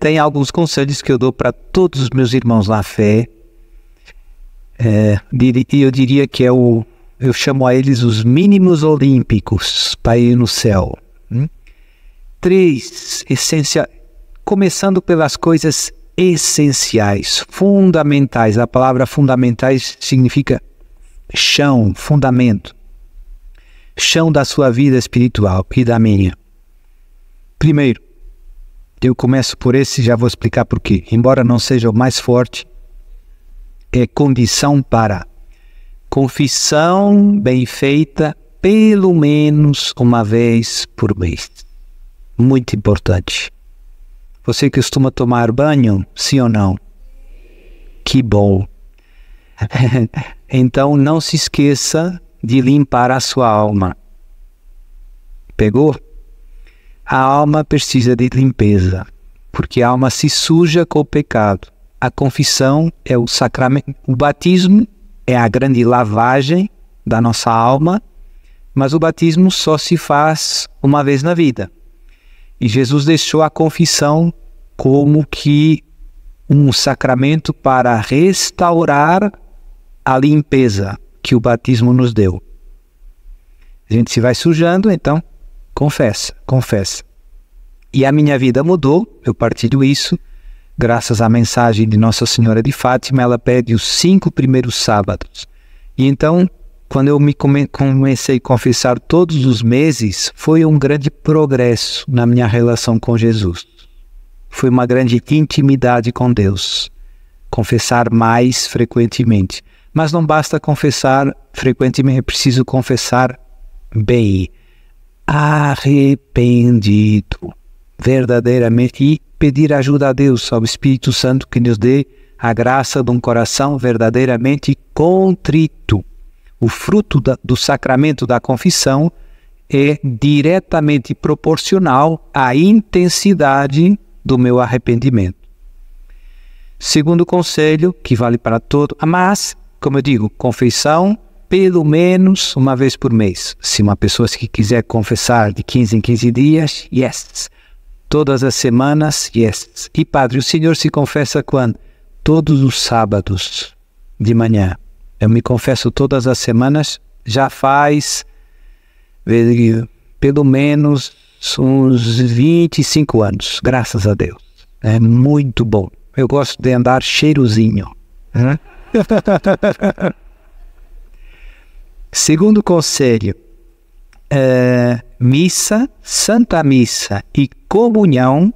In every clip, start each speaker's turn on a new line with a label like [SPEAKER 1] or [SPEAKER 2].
[SPEAKER 1] tem alguns conselhos que eu dou para todos os meus irmãos na fé. É, e eu diria que é o. Eu chamo a eles os mínimos olímpicos para ir no céu. Hum? Três, essência. Começando pelas coisas essenciais, fundamentais. A palavra fundamentais significa chão, fundamento. Chão da sua vida espiritual e da minha. Primeiro, eu começo por esse e já vou explicar por quê. Embora não seja o mais forte, é condição para confissão bem feita pelo menos uma vez por mês. Muito importante. Você costuma tomar banho, sim ou não? Que bom. então não se esqueça de limpar a sua alma. Pegou? A alma precisa de limpeza, porque a alma se suja com o pecado. A confissão é o sacramento, o batismo é a grande lavagem da nossa alma, mas o batismo só se faz uma vez na vida. E Jesus deixou a confissão como que um sacramento para restaurar a limpeza que o batismo nos deu. A gente se vai sujando, então confessa, confessa. E a minha vida mudou, eu partilho isso, graças à mensagem de Nossa Senhora de Fátima, ela pede os cinco primeiros sábados. E então, quando eu me come comecei a confessar todos os meses, foi um grande progresso na minha relação com Jesus. Foi uma grande intimidade com Deus. Confessar mais frequentemente. Mas não basta confessar frequentemente, é preciso confessar bem arrependido, verdadeiramente, e pedir ajuda a Deus, ao Espírito Santo, que nos dê a graça de um coração verdadeiramente contrito. O fruto da, do sacramento da confissão é diretamente proporcional à intensidade do meu arrependimento. Segundo conselho, que vale para todo, mas, como eu digo, confissão pelo menos uma vez por mês. Se uma pessoa se quiser confessar de 15 em 15 dias, yes. Todas as semanas, yes. E padre, o senhor se confessa quando? Todos os sábados de manhã. Eu me confesso todas as semanas, já faz pelo menos uns 25 anos, graças a Deus. É muito bom. Eu gosto de andar cheirozinho. Né? Uhum. Segundo conselho, é, missa, Santa Missa e comunhão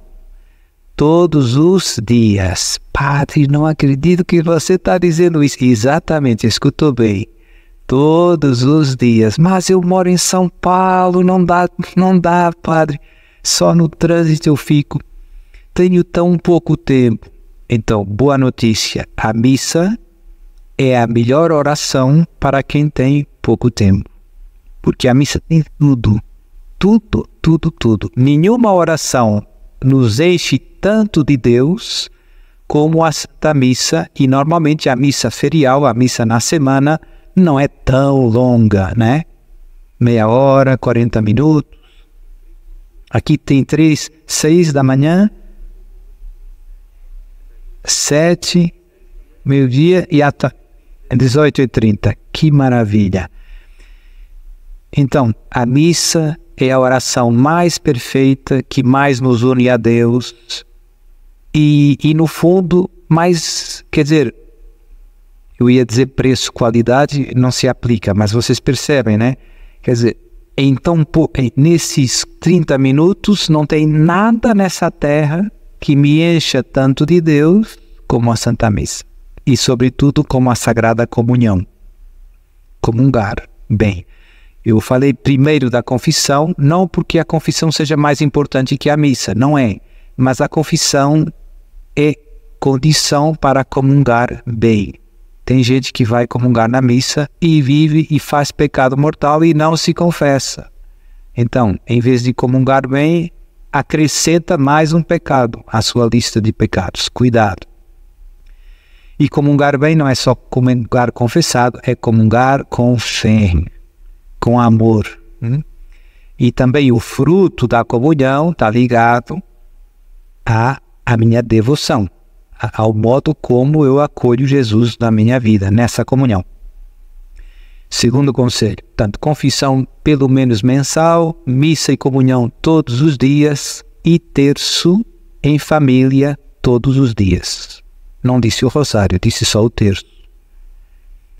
[SPEAKER 1] todos os dias. Padre, não acredito que você está dizendo isso. Exatamente, escutou bem. Todos os dias. Mas eu moro em São Paulo, não dá, não dá, padre. Só no trânsito eu fico. Tenho tão pouco tempo. Então, boa notícia: a missa é a melhor oração para quem tem pouco tempo. Porque a missa tem tudo. Tudo, tudo, tudo. Nenhuma oração nos enche tanto de Deus como a Santa Missa. E normalmente a missa ferial, a missa na semana, não é tão longa, né? Meia hora, 40 minutos. Aqui tem três, seis da manhã, sete, meio-dia e até 18h30. Que maravilha! Então, a missa é a oração mais perfeita que mais nos une a Deus e, e no fundo, mais, quer dizer, eu ia dizer preço, qualidade, não se aplica, mas vocês percebem, né? Quer dizer, então, nesses 30 minutos, não tem nada nessa terra que me encha tanto de Deus como a Santa Missa e, sobretudo, como a Sagrada Comunhão. Comungar. Bem, eu falei primeiro da confissão, não porque a confissão seja mais importante que a missa, não é. Mas a confissão é condição para comungar bem. Tem gente que vai comungar na missa e vive e faz pecado mortal e não se confessa. Então, em vez de comungar bem, acrescenta mais um pecado à sua lista de pecados. Cuidado. E comungar bem não é só comungar confessado, é comungar com fé, com amor. Hum? E também o fruto da comunhão está ligado à, à minha devoção, ao modo como eu acolho Jesus na minha vida, nessa comunhão. Segundo conselho, tanto confissão pelo menos mensal, missa e comunhão todos os dias e terço em família todos os dias. Não disse o rosário, disse só o terço.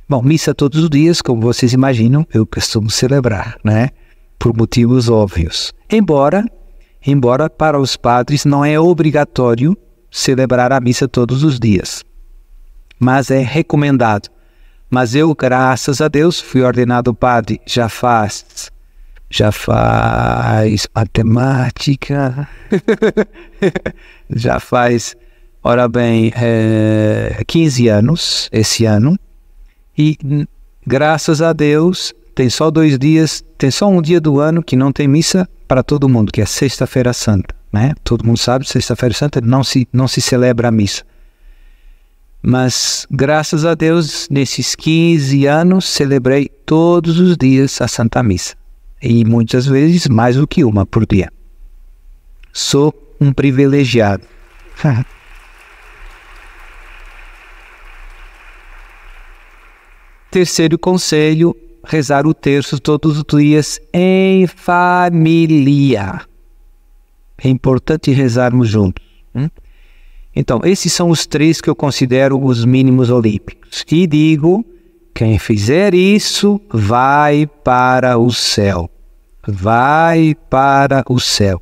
[SPEAKER 1] Bom, missa todos os dias, como vocês imaginam, eu costumo celebrar, né? Por motivos óbvios. Embora, embora para os padres não é obrigatório celebrar a missa todos os dias, mas é recomendado. Mas eu, graças a Deus, fui ordenado padre já faz já faz matemática, já faz ora bem, é, eh, 15 anos esse ano, e graças a Deus tem só dois dias, tem só um dia do ano que não tem missa para todo mundo, que é Sexta-feira Santa. Né? Todo mundo sabe, Sexta-feira Santa não se, não se celebra a missa. Mas, graças a Deus, nesses 15 anos, celebrei todos os dias a Santa Missa. E muitas vezes mais do que uma por dia. Sou um privilegiado. Terceiro conselho, rezar o terço todos os dias em família. É importante rezarmos juntos. Hein? Hum? Então, esses são os três que eu considero os mínimos olímpicos. E digo: quem fizer isso vai para o céu. Vai para o céu.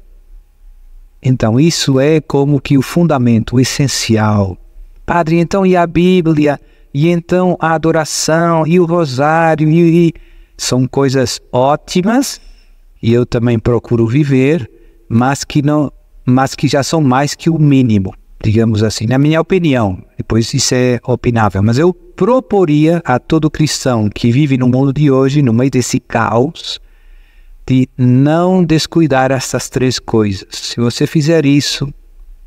[SPEAKER 1] Então, isso é como que o fundamento, o essencial. Padre, então e a Bíblia? E então a adoração e o rosário e, e são coisas ótimas e eu também procuro viver, mas que não, mas que já são mais que o mínimo, digamos assim, na minha opinião. Depois isso é opinável, mas eu proporia a todo cristão que vive no mundo de hoje, no meio desse caos, de não descuidar essas três coisas. Se você fizer isso,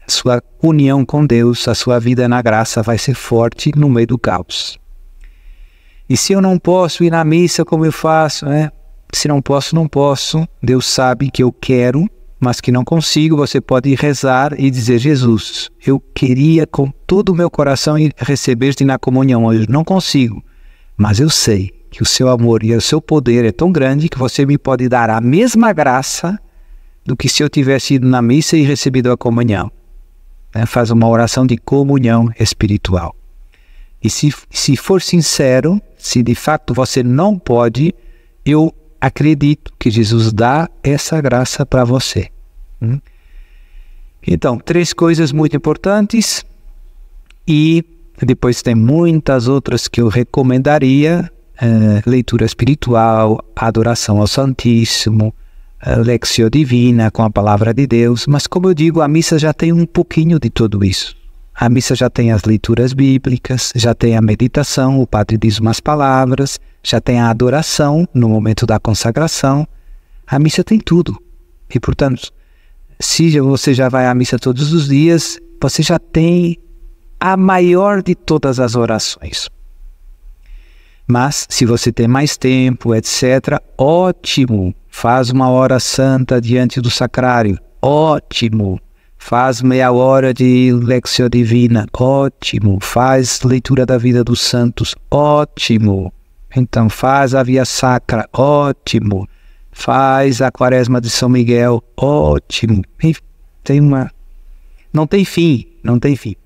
[SPEAKER 1] sua união com Deus, a sua vida na graça vai ser forte no meio do caos. E se eu não posso ir na missa como eu faço, né? Se não posso, não posso. Deus sabe que eu quero, mas que não consigo. Você pode rezar e dizer: Jesus, eu queria com todo o meu coração receber-te na comunhão hoje. Não consigo, mas eu sei que o seu amor e o seu poder é tão grande que você me pode dar a mesma graça do que se eu tivesse ido na missa e recebido a comunhão né, faz uma oração de comunhão espiritual. E se, se for sincero, se de fato você não pode, eu acredito que Jesus dá essa graça para você. Hum? Então, três coisas muito importantes e depois tem muitas outras que eu recomendaria: uh, leitura espiritual, adoração ao Santíssimo, Lexio Divina, com a palavra de Deus, mas como eu digo, a missa já tem um pouquinho de tudo isso. A missa já tem as leituras bíblicas, já tem a meditação, o padre diz umas palavras, já tem a adoração no momento da consagração. A missa tem tudo. E, portanto, se você já vai à missa todos os dias, você já tem a maior de todas as orações. Mas se você tem mais tempo, etc., ótimo! Faz uma hora santa diante do sacrário, ótimo! Faz meia hora de lexio divina, ótimo! Faz leitura da vida dos santos, ótimo! Então faz a via sacra, ótimo! Faz a quaresma de São Miguel, ótimo! tem uma. Não tem fim, não tem fim.